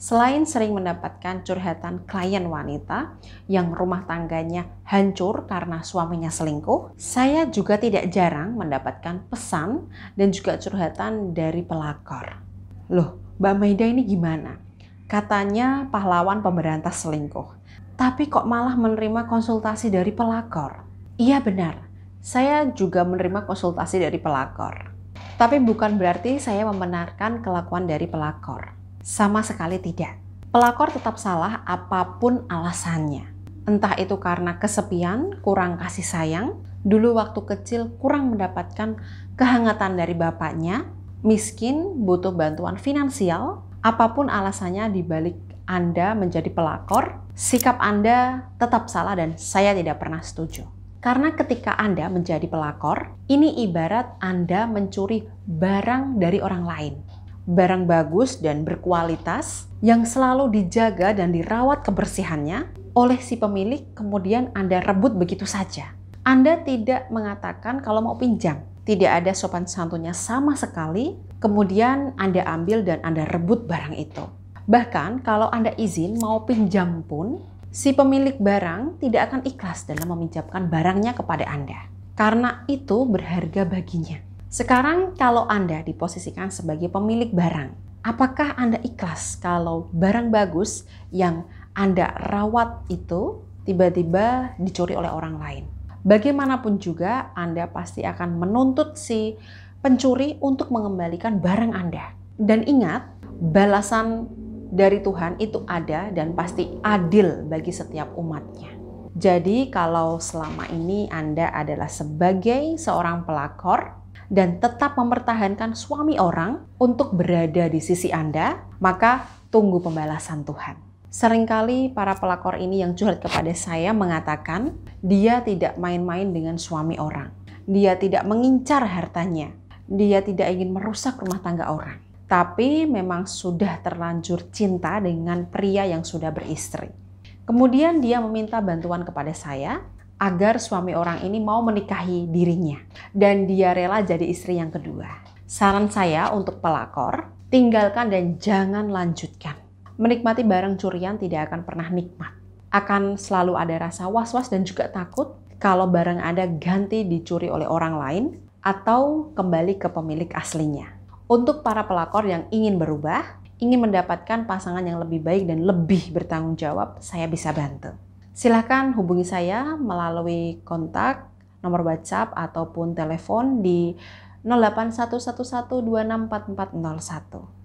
Selain sering mendapatkan curhatan klien wanita yang rumah tangganya hancur karena suaminya selingkuh, saya juga tidak jarang mendapatkan pesan dan juga curhatan dari pelakor. Loh, Mbak Maida ini gimana? Katanya pahlawan pemberantas selingkuh, tapi kok malah menerima konsultasi dari pelakor? Iya benar, saya juga menerima konsultasi dari pelakor. Tapi bukan berarti saya membenarkan kelakuan dari pelakor sama sekali tidak. Pelakor tetap salah apapun alasannya. Entah itu karena kesepian, kurang kasih sayang, dulu waktu kecil kurang mendapatkan kehangatan dari bapaknya, miskin, butuh bantuan finansial, apapun alasannya dibalik Anda menjadi pelakor, sikap Anda tetap salah dan saya tidak pernah setuju. Karena ketika Anda menjadi pelakor, ini ibarat Anda mencuri barang dari orang lain barang bagus dan berkualitas yang selalu dijaga dan dirawat kebersihannya oleh si pemilik, kemudian Anda rebut begitu saja. Anda tidak mengatakan kalau mau pinjam, tidak ada sopan santunnya sama sekali, kemudian Anda ambil dan Anda rebut barang itu. Bahkan kalau Anda izin mau pinjam pun, si pemilik barang tidak akan ikhlas dalam meminjamkan barangnya kepada Anda. Karena itu berharga baginya. Sekarang kalau Anda diposisikan sebagai pemilik barang, apakah Anda ikhlas kalau barang bagus yang Anda rawat itu tiba-tiba dicuri oleh orang lain? Bagaimanapun juga Anda pasti akan menuntut si pencuri untuk mengembalikan barang Anda. Dan ingat, balasan dari Tuhan itu ada dan pasti adil bagi setiap umatnya. Jadi kalau selama ini Anda adalah sebagai seorang pelakor, dan tetap mempertahankan suami orang untuk berada di sisi Anda, maka tunggu pembalasan Tuhan. Seringkali para pelakor ini yang curhat kepada saya mengatakan dia tidak main-main dengan suami orang. Dia tidak mengincar hartanya. Dia tidak ingin merusak rumah tangga orang. Tapi memang sudah terlanjur cinta dengan pria yang sudah beristri. Kemudian dia meminta bantuan kepada saya agar suami orang ini mau menikahi dirinya dan dia rela jadi istri yang kedua. Saran saya untuk pelakor, tinggalkan dan jangan lanjutkan. Menikmati barang curian tidak akan pernah nikmat. Akan selalu ada rasa was-was dan juga takut kalau barang Anda ganti dicuri oleh orang lain atau kembali ke pemilik aslinya. Untuk para pelakor yang ingin berubah, ingin mendapatkan pasangan yang lebih baik dan lebih bertanggung jawab, saya bisa bantu. Silahkan hubungi saya melalui kontak nomor WhatsApp ataupun telepon di 081112644401.